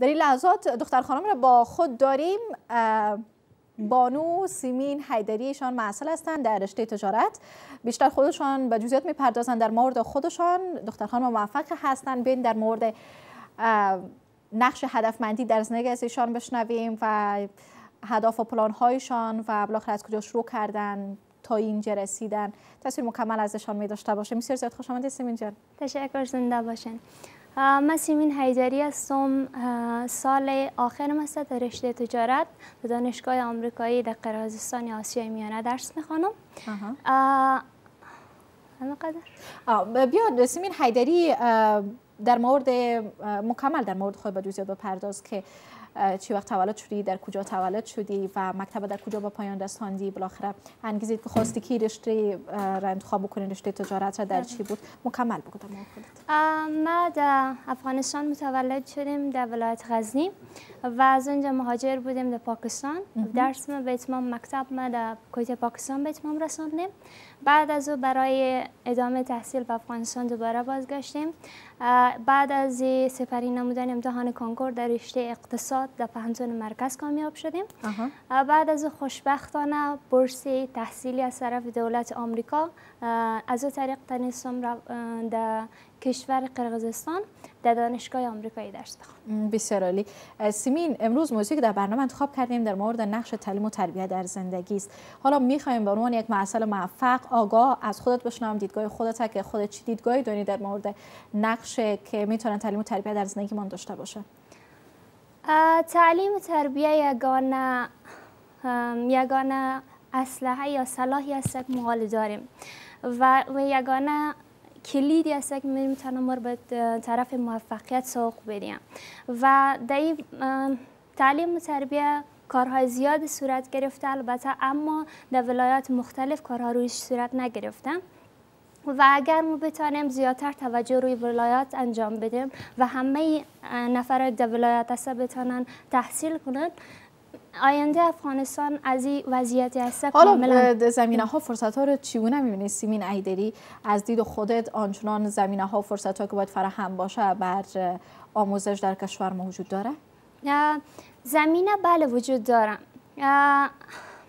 در این لحظات دختر خانم را با خود داریم بانو سیمین حیدری ایشان معسل هستند در رشته تجارت بیشتر خودشان به جزئیات میپردازند در مورد خودشان دختر خانم موفق هستند بین در مورد نقش هدفمندی در زندگی از ایشان بشنویم و هدف و پلان هایشان و بالاخره از کجا شروع کردن تا اینجا رسیدن تصویر مکمل ازشان می داشته باشه بسیار زیاد خوش آمدید سیمین جان تشکر زنده باشین من حیدری هستم سال آخر در رشته تجارت به دانشگاه آمریکایی در قرازستان آسیای میانه درس میخوانم بیا سیمین حیدری در مورد مکمل در مورد خود به جزئیات بپرداز که چی وقت تولد شدی در کجا تولد شدی و مکتب در کجا با پایان رساندی بالاخره انگیزید که خواستی کی رشته را انتخاب بکنی رشته تجارت را در چی بود مکمل بگو ما ما در افغانستان متولد شدیم در ولایت غزنی و از اونجا مهاجر بودیم در پاکستان درس ما به اتمام مکتب ما در کویت پاکستان به اتمام رساندیم بعد از او برای ادامه تحصیل به افغانستان دوباره بازگشتیم بعد از سپری نمودن امتحان کنکور در رشته اقتصاد در پهنتون مرکز کامیاب شدیم بعد از خوشبختانه برس تحصیلی از طرف دولت آمریکا از طریق تنستم در کشور قرقزستان در دانشگاه آمریکایی درس بخوام بسیار عالی سیمین امروز موضوعی که در برنامه انتخاب کردیم در مورد نقش تعلیم و تربیت در زندگی است حالا میخوایم به عنوان یک معسل موفق آگاه از خودت بشنوم دیدگاه خودت که خودت چی دیدگاهی داری در مورد نقش که میتونه تعلیم و تربیت در زندگیمان داشته باشه تعلیم و تربیه یگانه یگانه یا صلاحی است که داریم و یگانه کلیدی است که می میتونم به طرف موفقیت سوق بدیم و در تعلیم و تربیه کارهای زیاد صورت گرفته البته اما در ولایات مختلف کارها رویش صورت نگرفته و اگر ما بتانیم زیادتر توجه روی ولایات انجام بدیم و همه نفرات در ولایات هسته بتانن تحصیل کنند آینده افغانستان از این وضعیت هست حالا زمینه ها فرصت ها رو چیونه میبینی سیمین ایدری از دید خودت آنچنان زمینه ها فرصت ها که باید فراهم باشه بر آموزش در کشور موجود داره؟ زمینه بله وجود داره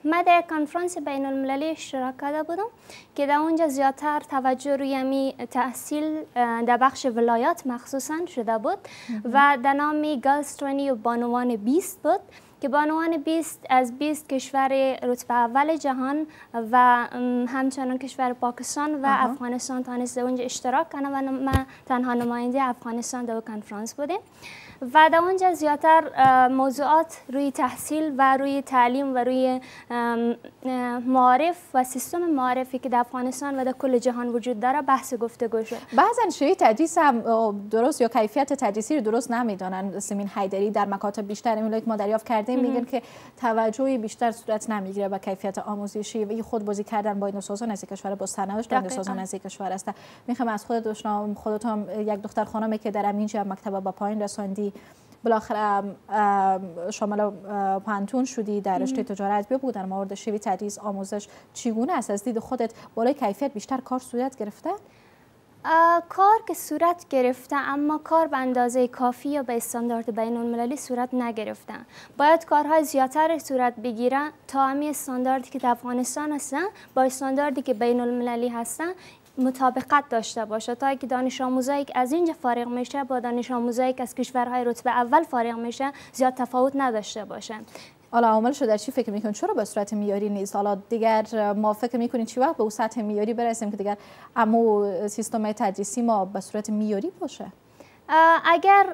ما در کنفرانس بین المللی اشتراک کرده بودم که در اونجا زیادتر توجه روی امی یعنی تحصیل در بخش ولایات مخصوصا شده بود و در نام گلز 20 و بانوان 20 بود که بانوان 20 از 20 کشور رتبه اول جهان و همچنان کشور پاکستان و آها. افغانستان تانسته اونجا اشتراک کنه و من تنها نماینده افغانستان در کنفرانس بودیم و در اونجا زیادتر موضوعات روی تحصیل و روی تعلیم و روی معارف و سیستم معارفی که در افغانستان و در کل جهان وجود داره بحث گفته شد بعضا شوی تدریس هم درست یا کیفیت تدریسی رو درست نمیدانن سمین حیدری در مکاتب بیشتر میلاد ما دریافت کرد کرده میگن که توجهی بیشتر صورت نمیگیره و کیفیت آموزشی و خود بازی کردن با این سازان از کشور با صنایع سازمان از کشور است میخوام از خودت بشنوم خودت هم یک دختر خانمی که در اینجا مکتب با پایین رساندی بالاخره شامل پانتون شدی در رشته تجارت بیا در مورد شیوه تدریس آموزش چیگونه است از دید خودت بالای کیفیت بیشتر کار صورت گرفته کار که صورت گرفته اما کار به اندازه کافی یا به استاندارد بین المللی صورت نگرفته باید کارهای زیادتر صورت بگیره تا همی استانداردی که در افغانستان هستن با استانداردی که بین المللی هستن مطابقت داشته باشه تا که دانش آموزایی که از اینجا فارغ میشه با دانش آموزایی که از کشورهای رتبه اول فارغ میشه زیاد تفاوت نداشته باشه حالا عامل شده چی فکر میکنید چرا به صورت میاری نیست حالا دیگر ما فکر میکنید چی وقت به اون سطح میاری برسیم که دیگر اما سیستم تدریسی ما به صورت میاری باشه اگر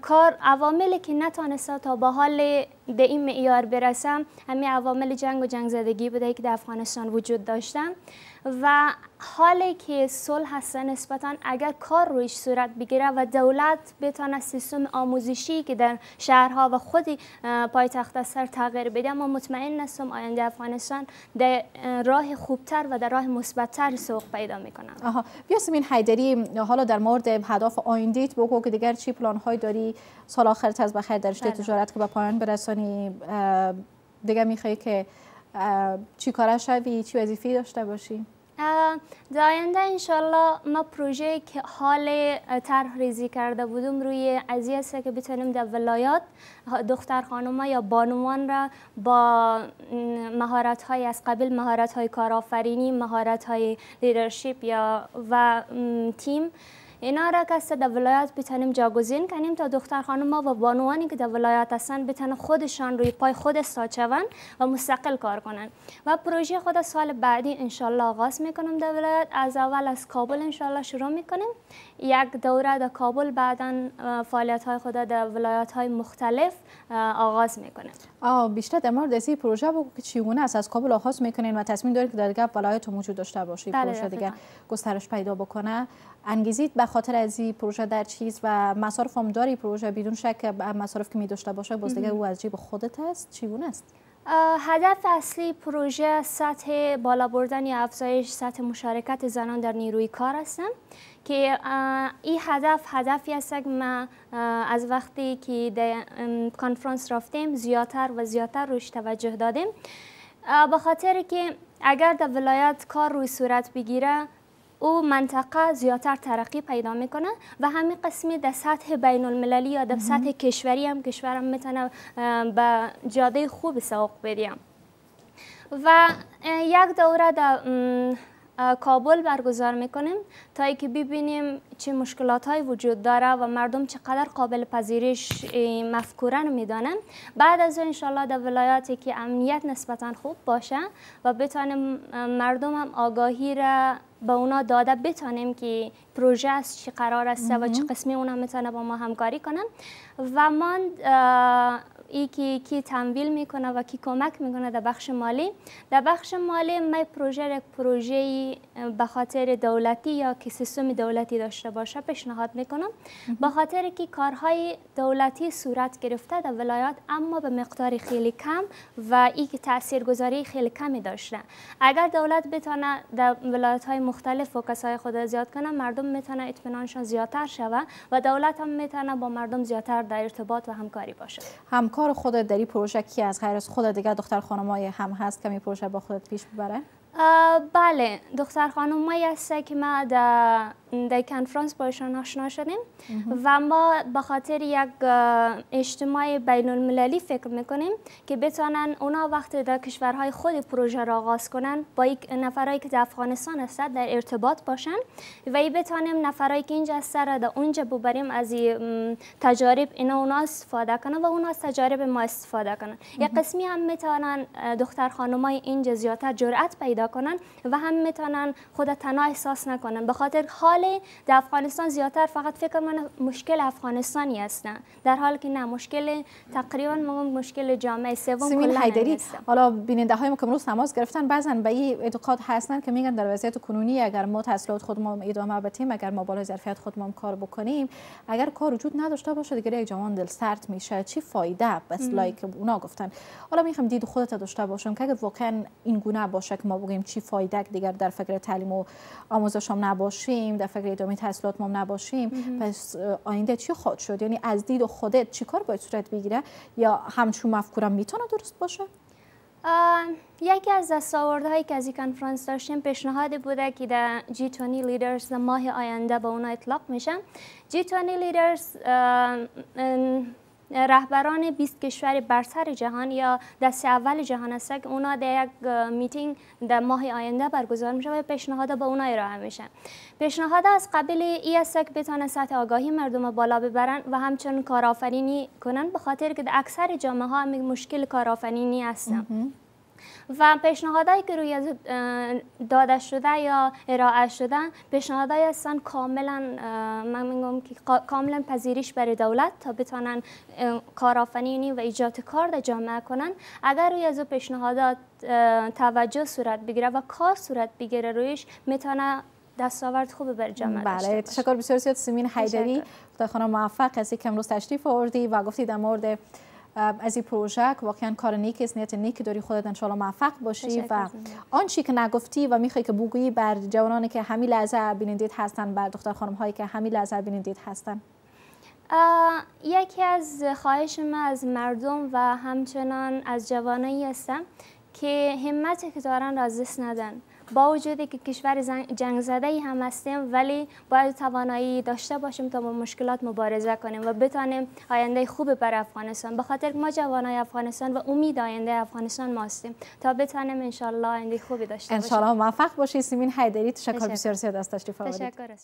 کار عواملی که نتانسته تا به حال به این معیار برسم همین عوامل جنگ و جنگ زدگی بوده که در افغانستان وجود داشتن و حالی که صلح هست نسبتا اگر کار رویش صورت بگیره و دولت بتانه سیستم آموزشی که در شهرها و خودی پایتخت سر تغییر بده ما مطمئن نستم آینده افغانستان در راه خوبتر و در راه مثبتتر سوق پیدا میکنه آها این حیدری حالا در مورد هدف آیندیت بگو که دیگر چی پلان های داری سال آخر از بخیر در رشته بله. تجارت که به پایان برسانی دیگه میخوای که چی کاره شوی چی وظیفه داشته باشی در آینده انشالله ما پروژه که حال طرح ریزی کرده بودم روی ازی است که بتونیم در ولایات دختر خانوما یا بانوان را با مهارت های از قبل مهارت های کارآفرینی مهارت های لیدرشپ یا و تیم اینا را کسی در ولایت بتانیم جاگزین کنیم تا دختر خانم ما و بانوانی که در ولایت هستند بیتن خودشان روی پای خود ساچون و مستقل کار کنند و پروژه خود سال بعدی انشالله آغاز میکنم در ولایت از اول از کابل انشالله شروع میکنیم یک دوره در کابل بعدا فعالیت های خود در ولایت های مختلف آغاز میکنه آه بیشتر در مورد این پروژه بگو که چیونه است از کابل آغاز میکنین و تصمیم دارید که در دیگر ولایت موجود داشته باشید بله، پروژه دیگر گسترش پیدا بکنه انگیزید به خاطر از این پروژه در چیز و مصارف هم داری پروژه بدون شک مصارف که می داشته باشه باز دیگه او از جیب خودت است چیون است هدف اصلی پروژه سطح بالا بردن یا افزایش سطح مشارکت زنان در نیروی کار است که این هدف هدفی است که ما از وقتی که در کنفرانس رفتیم زیادتر و زیادتر روش توجه دادیم به خاطر که اگر در ولایت کار روی صورت بگیره او منطقه زیادتر ترقی پیدا میکنه و همه قسمی در سطح بین المللی یا در سطح کشوری هم کشورم میتونه به جاده خوب سوق بدیم و یک دوره کابل برگزار میکنیم تا ای که ببینیم چه مشکلات های وجود داره و مردم چقدر قابل پذیرش مفکوره رو بعد از این انشالله در ولایاتی که امنیت نسبتا خوب باشه و بتانیم مردم هم آگاهی را به اونا داده بتانیم که پروژه از چی قرار است و چه قسمی اونا میتانه با ما همکاری کنن و من ای که کی تمویل میکنه و کی کمک میکنه در بخش مالی در بخش مالی من پروژه پروژه به خاطر دولتی یا که سیستم دولتی داشته باشه پیشنهاد میکنم به خاطر که کارهای دولتی صورت گرفته در ولایات اما به مقدار خیلی کم و ای که تاثیرگذاری خیلی کمی داشته اگر دولت بتونه در ولایت های مختلف کسای خود زیاد کنه مردم میتونه اطمینانشان زیادتر شوه و دولت هم میتونه با مردم زیادتر در ارتباط و همکاری باشه کار خودت داری پروژه کی از غیر از خود دیگه دختر خانمای هم هست که می پروژه با خودت پیش ببره بله دختر خانمایی هست که من در در کنفرانس باشان آشنا شدیم و ما به خاطر یک اجتماع بین المللی فکر میکنیم که بتوانن اونا وقت در کشورهای خود پروژه را آغاز کنن با یک نفرایی که در افغانستان است در ارتباط باشن و ای بتوانیم نفرایی که اینجا هست را در اونجا ببریم از ای تجارب اینا اونا استفاده کنن و اونا از تجارب ما استفاده کنن یک قسمی هم میتونن دختر خانمای اینجا زیادتر جرأت پیدا کنن و هم میتونن خود تنها احساس نکنن به خاطر حال ولی در افغانستان زیادتر فقط فکر من مشکل افغانستانی هستن در حالی که نه مشکل تقریبا مشکل جامعه سوم کل حیدری حالا بیننده های ما که تماس گرفتن بعضن به این اعتقاد هستن که میگن در وضعیت کنونی اگر ما تسلط خود ما ادامه بدیم اگر ما بالای ظرفیت خود ما کار بکنیم اگر کار وجود نداشته باشه دیگه یک جوان دل سرد میشه چی فایده بس لایک اونا گفتن حالا میخوام دید خودت داشته باشم که اگر واقعا این گونه باشه که ما بگیم چی فایده دیگر در فکر تعلیم و آموزش هم نباشیم در فکر ادامه تحصیلات ما نباشیم پس آینده چی خواهد شد یعنی از دید و خودت کار باید صورت بگیره یا همچون مفکورم میتونه درست باشه یکی از دستاورده هایی که از این کنفرانس داشتیم پیشنهاد بوده که در جی 20 لیدرز ماه آینده با اونا اطلاق میشن جی 20 لیدرز رهبران 20 کشور برتر جهان یا دست اول جهان است که اونا در یک میتینگ در ماه آینده برگزار میشه و پیشنهاد با اونا ارائه میشه پیشنهاد از قبل ای است که بتونه سطح آگاهی مردم بالا ببرن و همچنین کارآفرینی کنن به خاطر که در اکثر جامعه ها مشکل کارآفرینی هستن و پیشنهادهایی که روی داده شده یا ارائه شده پیشنهادهایی هستن کاملا من میگم که کاملا پذیرش برای دولت تا بتوانن کارآفرینی و ایجاد کار در جامعه کنن اگر روی از پیشنهادات توجه صورت بگیره و کار صورت بگیره رویش میتونه دستاورد خوبه بر جامعه بله تشکر بسیار زیاد سیمین حیدری خانم موفق هستی که امروز تشریف آوردی و گفتی در مورد از این پروژه که واقعا کار نیک است نیت نیک داری خودت انشالله موفق باشی و آن چی که نگفتی و میخوای که بگویی بر جوانانی که همین لحظه بینندید هستن بر دختر خانم هایی که همی لحظه بینندید هستن یکی از خواهش از مردم و همچنان از جوانایی هستم که همتی که دارن را دست ندن با وجودی که کشور جنگ زده ای هم هستیم ولی باید توانایی داشته باشیم تا با مشکلات مبارزه کنیم و بتانیم آینده خوب برای افغانستان به خاطر ما جوانای افغانستان و امید آینده افغانستان ما هستیم تا بتانیم انشالله آینده خوبی داشته باشیم انشالله موفق باشید سیمین حیدری تشکر بسیار زیاد از تشریف